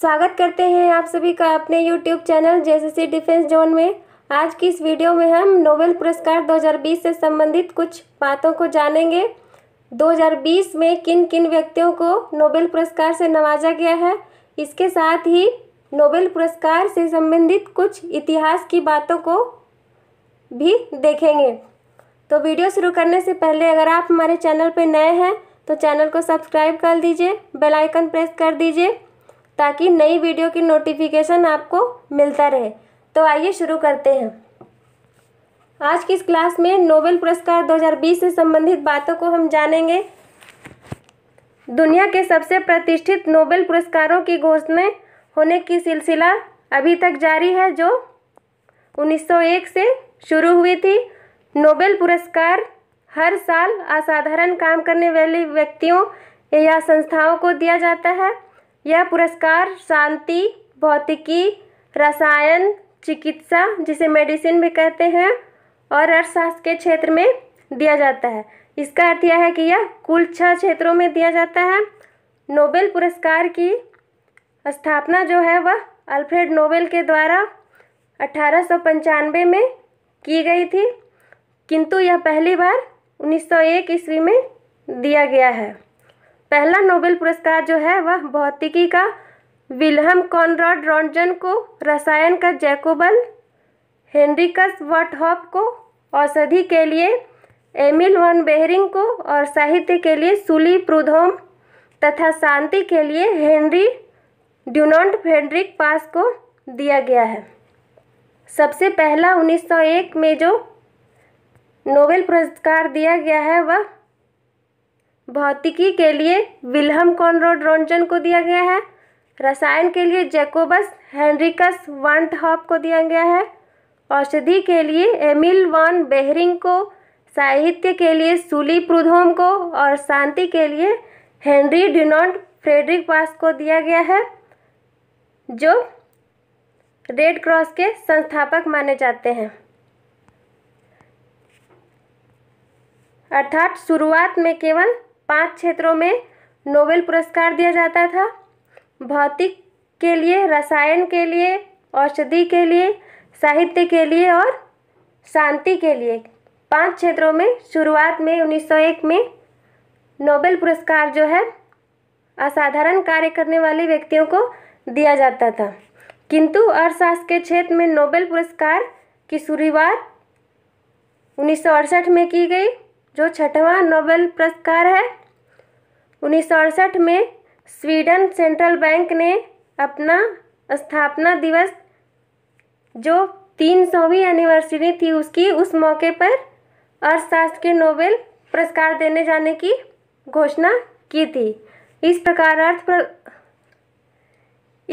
स्वागत करते हैं आप सभी का अपने YouTube channel JCC defence zone में आज की इस वीडियो में हम नोबेल पुरस्कार 2020 से संबंधित कुछ बातों को जानेंगे 2020 में किन किन व्यक्तियों को नोबेल पुरस्कार से नवाजा गया है इसके साथ ही नोबेल पुरस्कार से संबंधित कुछ इतिहास की बातों को भी देखेंगे तो वीडियो शुरू करने से पहले अगर आप हमारे चैनल पर नए हैं तो चैनल को सब्सक्राइब कर दीजिए बेल आइकन प्रेस कर दीजिए ताकि नई वीडियो की नोटिफिकेशन आपको मिलता रहे तो आइए शुरू करते हैं आज की इस क्लास में नोबेल पुरस्कार 2020 से संबंधित बातों को हम जानेंगे दुनिया के सबसे प्रतिष्ठित नोबेल पुरस्कारों की घोषणा होने की सिलसिला अभी तक जारी है जो 1901 से शुरू हुई थी नोबेल पुरस्कार हर साल असाधारण काम करने वाले व्यक्तियों या संस्थाओं को दिया जाता है यह पुरस्कार शांति भौतिकी रसायन चिकित्सा जिसे मेडिसिन भी कहते हैं और अर्थशास्त्र के क्षेत्र में दिया जाता है इसका अर्थ यह है कि यह कुल छः क्षेत्रों में दिया जाता है नोबेल पुरस्कार की स्थापना जो है वह अल्फ्रेड नोबेल के द्वारा अठारह में की गई थी किंतु यह पहली बार 1901 ईस्वी में दिया गया है पहला नोबेल पुरस्कार जो है वह भौतिकी का विलहम कॉनराड रॉन्जन को रसायन का जैकोबल हेनरिकस वटहॉप को औषधि के लिए एमिल वन बेहरिंग को और साहित्य के लिए सुली प्रुधोम तथा शांति के लिए हेनरी ड्यूनॉन्ट फेडरिक पास को दिया गया है सबसे पहला 1901 में जो नोबेल पुरस्कार दिया गया है वह भौतिकी के लिए विल्हम कॉनरोड रोंजन को दिया गया है रसायन के लिए जैकोबस हेनरिकस वांट हॉप को दिया गया है औषधि के लिए एमिल वॉन बेहरिंग को साहित्य के लिए सुली प्रुधोम को और शांति के लिए हेनरी ड्यूनॉट फ्रेडरिक पास को दिया गया है जो रेड क्रॉस के संस्थापक माने जाते हैं अर्थात शुरुआत में केवल पांच क्षेत्रों में नोबेल पुरस्कार दिया जाता था भौतिक के लिए रसायन के लिए औषधि के लिए साहित्य के लिए और शांति के लिए पांच क्षेत्रों में शुरुआत में 1901 में नोबेल पुरस्कार जो है असाधारण कार्य करने वाले व्यक्तियों को दिया जाता था किंतु अर्थशास्त्र के क्षेत्र में नोबेल पुरस्कार की शुरुआत उन्नीस में की गई जो छठवां नोबेल पुरस्कार है उन्नीस में स्वीडन सेंट्रल बैंक ने अपना स्थापना दिवस जो तीन सौवीं एनिवर्सरी थी उसकी उस मौके पर अर्थशास्त्र के नोबेल पुरस्कार देने जाने की घोषणा की थी इस प्रकार अर्थ प्र...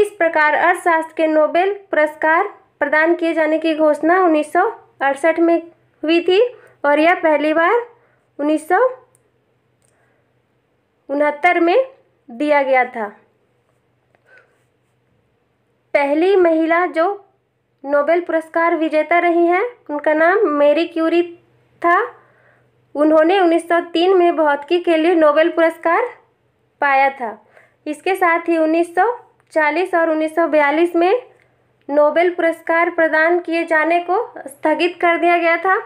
इस प्रकार अर्थशास्त्र के नोबेल पुरस्कार प्रदान किए जाने की घोषणा उन्नीस में हुई थी और यह पहली बार उन्नीस सौ उनहत्तर में दिया गया था पहली महिला जो नोबेल पुरस्कार विजेता रही हैं उनका नाम मेरी क्यूरी था उन्होंने 1903 में भौतिकी के लिए नोबेल पुरस्कार पाया था इसके साथ ही 1940 और 1942 में नोबेल पुरस्कार प्रदान किए जाने को स्थगित कर दिया गया था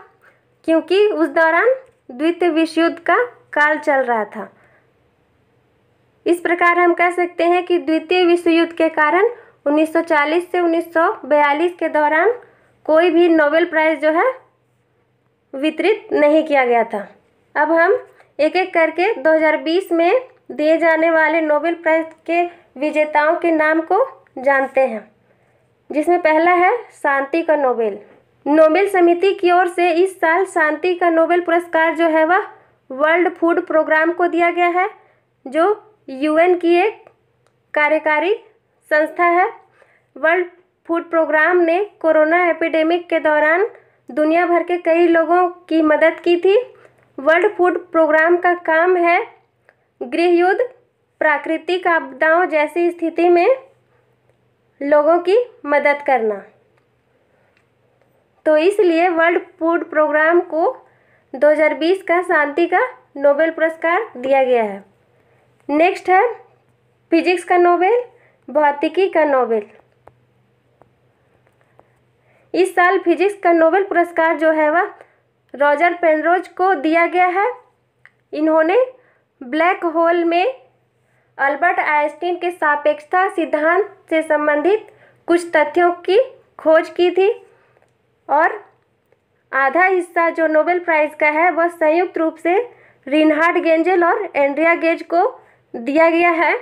क्योंकि उस दौरान द्वितीय विश्व युद्ध का काल चल रहा था इस प्रकार हम कह सकते हैं कि द्वितीय विश्व युद्ध के कारण 1940 से 1942 के दौरान कोई भी नोबेल प्राइज़ जो है वितरित नहीं किया गया था अब हम एक एक करके 2020 में दिए जाने वाले नोबेल प्राइज़ के विजेताओं के नाम को जानते हैं जिसमें पहला है शांति का नोबेल नोबेल समिति की ओर से इस साल शांति का नोबेल पुरस्कार जो है वह वर्ल्ड फूड प्रोग्राम को दिया गया है जो यूएन की एक कार्यकारी संस्था है वर्ल्ड फूड प्रोग्राम ने कोरोना एपिडेमिक के दौरान दुनिया भर के कई लोगों की मदद की थी वर्ल्ड फूड प्रोग्राम का काम है गृहयुद्ध प्राकृतिक आपदाओं जैसी स्थिति में लोगों की मदद करना तो इसलिए वर्ल्ड फूड प्रोग्राम को 2020 का शांति का नोबेल पुरस्कार दिया गया है नेक्स्ट है फिजिक्स का नोबेल भौतिकी का नोबेल इस साल फिजिक्स का नोबेल पुरस्कार जो है वह रॉजर पेनरोज को दिया गया है इन्होंने ब्लैक होल में अल्बर्ट आइंस्टीन के सापेक्षता सिद्धांत से संबंधित कुछ तथ्यों की खोज की थी और आधा हिस्सा जो नोबेल प्राइज़ का है वह संयुक्त रूप से रिनहार्ड गेंजेल और एंड्रिया गेज को दिया गया है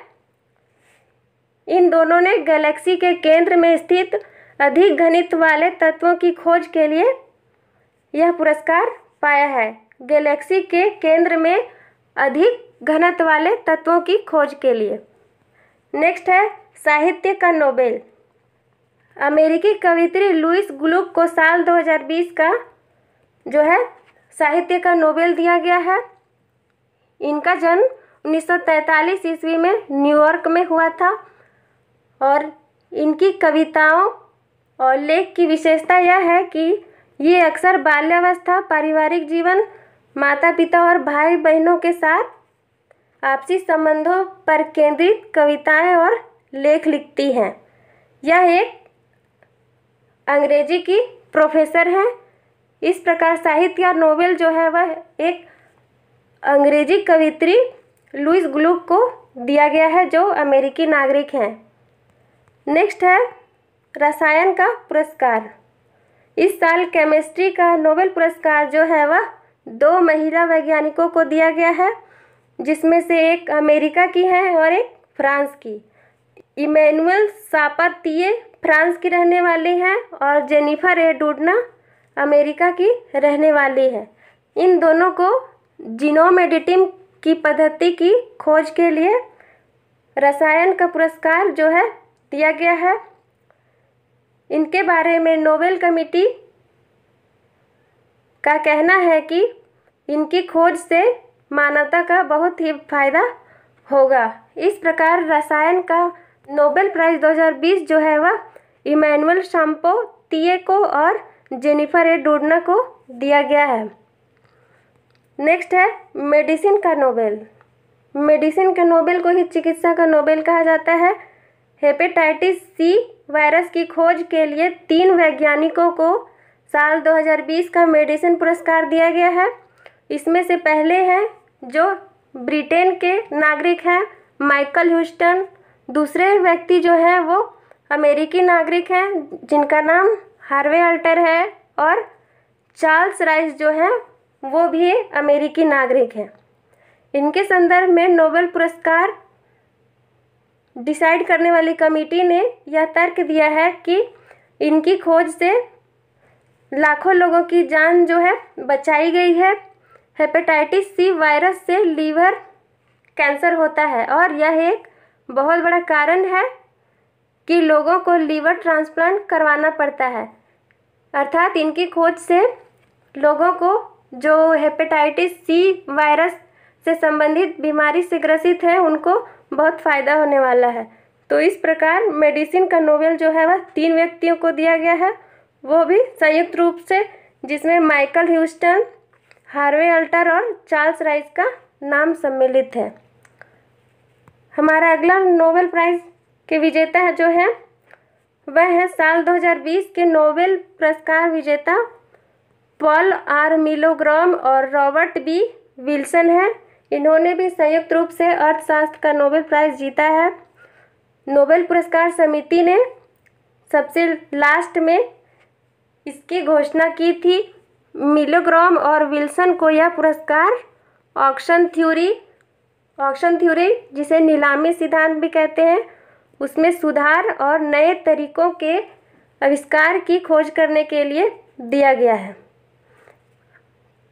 इन दोनों ने गैलेक्सी के केंद्र में स्थित अधिक घनित्व वाले तत्वों की खोज के लिए यह पुरस्कार पाया है गैलेक्सी के केंद्र में अधिक घनत्व वाले तत्वों की खोज के लिए नेक्स्ट है साहित्य का नोबेल अमेरिकी कवित्री लुइस ग्लुक को साल 2020 का जो है साहित्य का नोबेल दिया गया है इनका जन्म 1943 ईस्वी में न्यूयॉर्क में हुआ था और इनकी कविताओं और लेख की विशेषता यह है कि ये अक्सर बाल्यावस्था पारिवारिक जीवन माता पिता और भाई बहनों के साथ आपसी संबंधों पर केंद्रित कविताएं और लेख लिखती हैं यह एक अंग्रेजी की प्रोफेसर हैं इस प्रकार साहित्य या नोवेल जो है वह एक अंग्रेजी कवित्री लुइस ग्लूक को दिया गया है जो अमेरिकी नागरिक हैं नेक्स्ट है रसायन का पुरस्कार इस साल केमिस्ट्री का नोबेल पुरस्कार जो है वह दो महिला वैज्ञानिकों को दिया गया है जिसमें से एक अमेरिका की है और एक फ्रांस की इमैनुअल सापातिये फ्रांस की रहने वाली हैं और जेनिफर ए डूडना अमेरिका की रहने वाली है इन दोनों को जीनोम एडिटिंग की पद्धति की खोज के लिए रसायन का पुरस्कार जो है दिया गया है इनके बारे में नोबेल कमिटी का कहना है कि इनकी खोज से मानवता का बहुत ही फायदा होगा इस प्रकार रसायन का नोबेल प्राइज़ 2020 जो है वह इमैनुअल शाम्पो तीए को और जेनिफर ए डोडना को दिया गया है नेक्स्ट है मेडिसिन का नोबेल मेडिसिन के नोबेल को ही चिकित्सा का नोबेल कहा जाता है हेपेटाइटिस सी वायरस की खोज के लिए तीन वैज्ञानिकों को साल 2020 का मेडिसिन पुरस्कार दिया गया है इसमें से पहले हैं जो ब्रिटेन के नागरिक हैं माइकल ह्यूस्टन दूसरे व्यक्ति जो हैं वो अमेरिकी नागरिक हैं जिनका नाम हार्वे अल्टर है और चार्ल्स राइस जो हैं वो भी अमेरिकी नागरिक हैं इनके संदर्भ में नोबेल पुरस्कार डिसाइड करने वाली कमेटी ने यह तर्क दिया है कि इनकी खोज से लाखों लोगों की जान जो है बचाई गई है हेपेटाइटिस सी वायरस से लीवर कैंसर होता है और यह एक बहुत बड़ा कारण है कि लोगों को लीवर ट्रांसप्लांट करवाना पड़ता है अर्थात इनकी खोज से लोगों को जो हेपेटाइटिस सी वायरस से संबंधित बीमारी से ग्रसित है उनको बहुत फ़ायदा होने वाला है तो इस प्रकार मेडिसिन का नोवेल जो है वह तीन व्यक्तियों को दिया गया है वो भी संयुक्त रूप से जिसमें माइकल ह्यूस्टन हार्वे अल्टर और चार्ल्स राइस का नाम सम्मिलित है हमारा अगला नोबेल प्राइज़ के विजेता जो है वह है साल 2020 के नोबेल पुरस्कार विजेता पॉल आर मिलोग्राम और रॉबर्ट बी विल्सन है इन्होंने भी संयुक्त रूप से अर्थशास्त्र का नोबेल प्राइज जीता है नोबेल पुरस्कार समिति ने सबसे लास्ट में इसकी घोषणा की थी मिलोग्राम और विल्सन को यह पुरस्कार ऑक्शन थ्योरी ऑक्शन थ्योरी जिसे नीलामी सिद्धांत भी कहते हैं उसमें सुधार और नए तरीकों के आविष्कार की खोज करने के लिए दिया गया है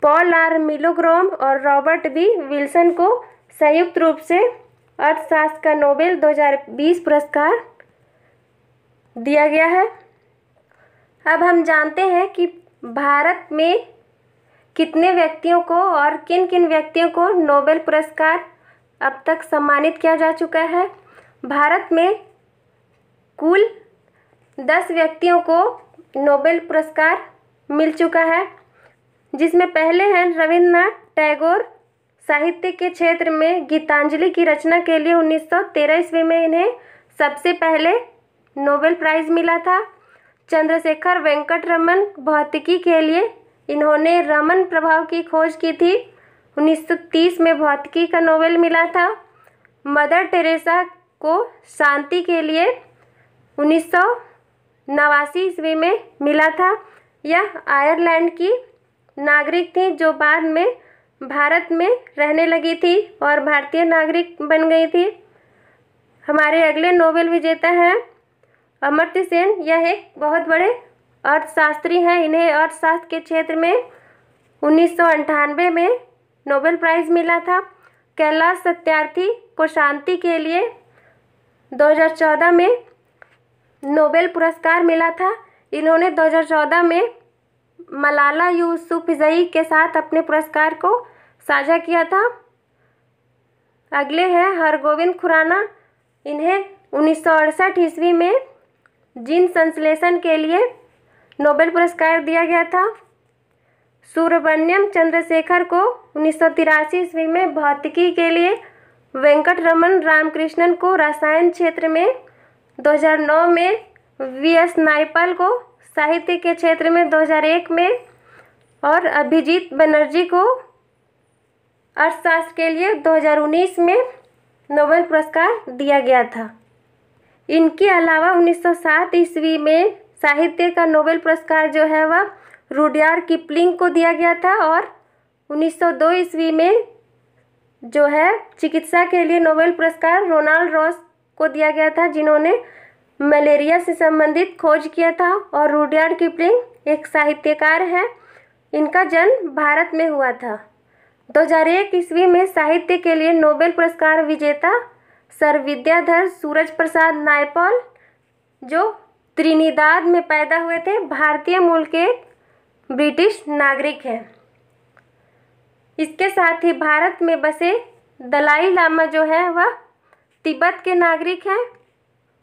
पॉल आर मिलोग्रोम और रॉबर्ट बी विल्सन को संयुक्त रूप से अर्थशास्त्र का नोबेल 2020 पुरस्कार दिया गया है अब हम जानते हैं कि भारत में कितने व्यक्तियों को और किन किन व्यक्तियों को नोबेल पुरस्कार अब तक सम्मानित किया जा चुका है भारत में कुल दस व्यक्तियों को नोबेल पुरस्कार मिल चुका है जिसमें पहले हैं रविन्द्रनाथ टैगोर साहित्य के क्षेत्र में गीतांजलि की रचना के लिए उन्नीस सौ ईस्वी में इन्हें सबसे पहले नोबेल प्राइज़ मिला था चंद्रशेखर वेंकट रमन भौतिकी के लिए इन्होंने रमन प्रभाव की खोज की थी 1930 में भौतिकी का नोबेल मिला था मदर टेरेसा को शांति के लिए उन्नीस सौ नवासी ईस्वी में मिला था यह आयरलैंड की नागरिक थी जो बाद में भारत में रहने लगी थी और भारतीय नागरिक बन गई थी हमारे अगले नोबेल विजेता हैं अमर्त्य सेन यह एक बहुत बड़े अर्थशास्त्री हैं इन्हें अर्थशास्त्र के क्षेत्र में उन्नीस में नोबेल प्राइज़ मिला था कैलाश सत्यार्थी को शांति के लिए 2014 में नोबेल पुरस्कार मिला था इन्होंने 2014 में मलाला यूसुफजई के साथ अपने पुरस्कार को साझा किया था अगले हैं हरगोविंद खुराना इन्हें उन्नीस ईस्वी में जिन संश्लेषण के लिए नोबेल पुरस्कार दिया गया था सूर्यवन्यम चंद्रशेखर को उन्नीस ईस्वी में भौतिकी के लिए वेंकट रमन रामकृष्णन को रसायन क्षेत्र में 2009 में वी एस नाइपाल को साहित्य के क्षेत्र में 2001 में और अभिजीत बनर्जी को अर्थशास्त्र के लिए 2019 में नोबेल पुरस्कार दिया गया था इनके अलावा 1907 ईस्वी में साहित्य का नोबेल पुरस्कार जो है वह रुडियार किपलिंग को दिया गया था और 1902 ईस्वी में जो है चिकित्सा के लिए नोबेल पुरस्कार रोनाल्ड रॉस को दिया गया था जिन्होंने मलेरिया से संबंधित खोज किया था और रूडियार्ड किपलिंग एक साहित्यकार है इनका जन्म भारत में हुआ था 2001 ईस्वी में साहित्य के लिए नोबेल पुरस्कार विजेता सर विद्याधर सूरज प्रसाद नायपॉल जो त्रिनिदाद में पैदा हुए थे भारतीय मूल के ब्रिटिश नागरिक हैं इसके साथ ही भारत में बसे दलाई लामा जो है वह तिब्बत के नागरिक हैं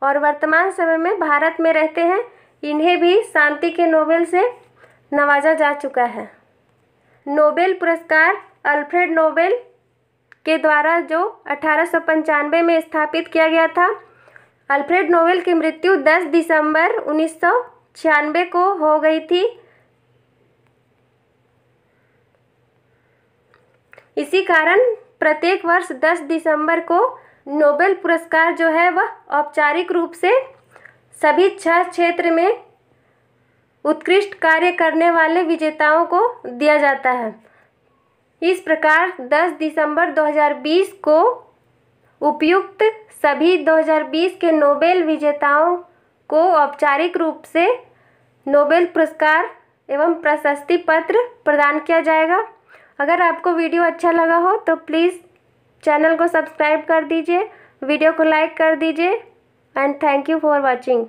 और वर्तमान समय में भारत में रहते हैं इन्हें भी शांति के नोबेल से नवाजा जा चुका है नोबेल पुरस्कार अल्फ्रेड नोबेल के द्वारा जो अठारह में स्थापित किया गया था अल्फ्रेड नोबेल की मृत्यु 10 दिसंबर उन्नीस को हो गई थी इसी कारण प्रत्येक वर्ष 10 दिसंबर को नोबेल पुरस्कार जो है वह औपचारिक रूप से सभी छह क्षेत्र में उत्कृष्ट कार्य करने वाले विजेताओं को दिया जाता है इस प्रकार 10 दिसंबर 2020 को उपयुक्त सभी 2020 के नोबेल विजेताओं को औपचारिक रूप से नोबेल पुरस्कार एवं प्रशस्ति पत्र प्रदान किया जाएगा अगर आपको वीडियो अच्छा लगा हो तो प्लीज़ चैनल को सब्सक्राइब कर दीजिए वीडियो को लाइक कर दीजिए and thank you for watching